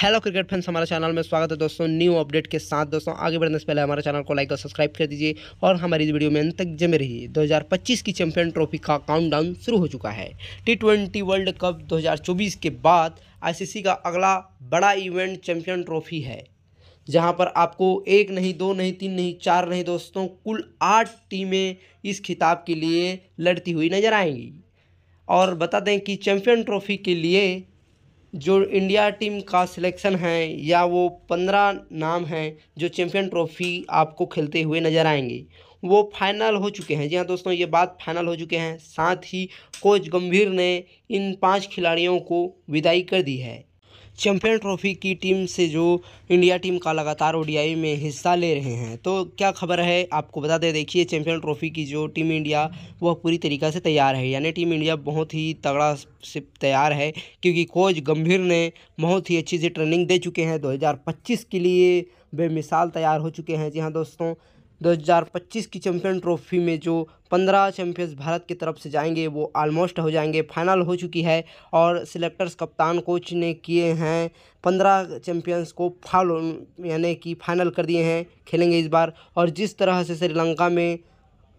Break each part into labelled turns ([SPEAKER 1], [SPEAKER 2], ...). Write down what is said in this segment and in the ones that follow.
[SPEAKER 1] hello cricket fans हमारे channel में स्वागत है दोस्तों न्यू अपडेट के साथ दोस्तों आगे बढ़ने से पहले हमारे चैनल को लाइक और सब्सक्राइब कर दीजिए और हमारी इस वीडियो में अंत तक जमे रहिए 2025 की चैंपियन ट्रॉफी का काउंटडाउन शुरू हो चुका है टी वर्ल्ड कप 2024 के बाद आईसीसी का अगला बड़ा इवेंट चैम्पियन ट्रॉफी है जहाँ पर आपको एक नहीं दो नहीं तीन नहीं चार नहीं दोस्तों कुल आठ टीमें इस खिताब के लिए लड़ती हुई नजर आएंगी और बता दें कि चैम्पियन ट्रॉफी के लिए जो इंडिया टीम का सिलेक्शन है या वो पंद्रह नाम हैं जो चैम्पियन ट्रॉफी आपको खेलते हुए नज़र आएंगे वो फाइनल हो चुके हैं जी हाँ दोस्तों ये बात फाइनल हो चुके हैं साथ ही कोच गंभीर ने इन पांच खिलाड़ियों को विदाई कर दी है चैम्पियन ट्रॉफी की टीम से जो इंडिया टीम का लगातार ओडीआई में हिस्सा ले रहे हैं तो क्या खबर है आपको बता दें देखिए चैम्पियन ट्रॉफी की जो टीम इंडिया वह पूरी तरीक़ा से तैयार है यानी टीम इंडिया बहुत ही तगड़ा से तैयार है क्योंकि कोच गंभीर ने बहुत ही अच्छी से ट्रेनिंग दे चुके हैं दो के लिए बेमिसाल तैयार हो चुके हैं जी हाँ दोस्तों 2025 की चैम्पियन ट्रॉफी में जो 15 चैम्पियंस भारत की तरफ से जाएंगे वो ऑलमोस्ट हो जाएंगे फाइनल हो चुकी है और सिलेक्टर्स कप्तान कोच ने किए हैं 15 चैम्पियंस को फॉलो यानी कि फाइनल कर दिए हैं खेलेंगे इस बार और जिस तरह से श्रीलंका में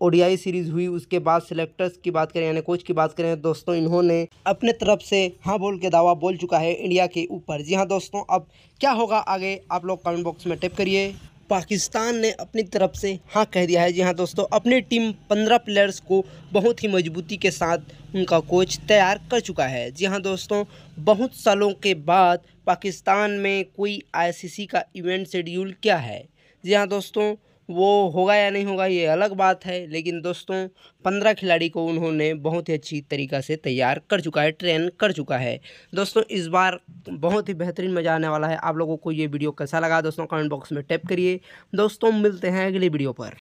[SPEAKER 1] ओडीआई सीरीज़ हुई उसके बाद सिलेक्टर्स की बात करें यानी कोच की बात करें दोस्तों इन्होंने अपने तरफ से हाँ बोल के दावा बोल चुका है इंडिया के ऊपर जी हाँ दोस्तों अब क्या होगा आगे आप लोग कमेंट बॉक्स में टिप करिए पाकिस्तान ने अपनी तरफ से हाँ कह दिया है जी हाँ दोस्तों अपनी टीम पंद्रह प्लेयर्स को बहुत ही मजबूती के साथ उनका कोच तैयार कर चुका है जी हाँ दोस्तों बहुत सालों के बाद पाकिस्तान में कोई आईसीसी का इवेंट शेड्यूल क्या है जी हाँ दोस्तों वो होगा या नहीं होगा ये अलग बात है लेकिन दोस्तों पंद्रह खिलाड़ी को उन्होंने बहुत ही अच्छी तरीक़ा से तैयार कर चुका है ट्रेन कर चुका है दोस्तों इस बार बहुत ही बेहतरीन मज़ा आने वाला है आप लोगों को ये वीडियो कैसा लगा दोस्तों कमेंट बॉक्स में टैप करिए दोस्तों मिलते हैं अगली वीडियो पर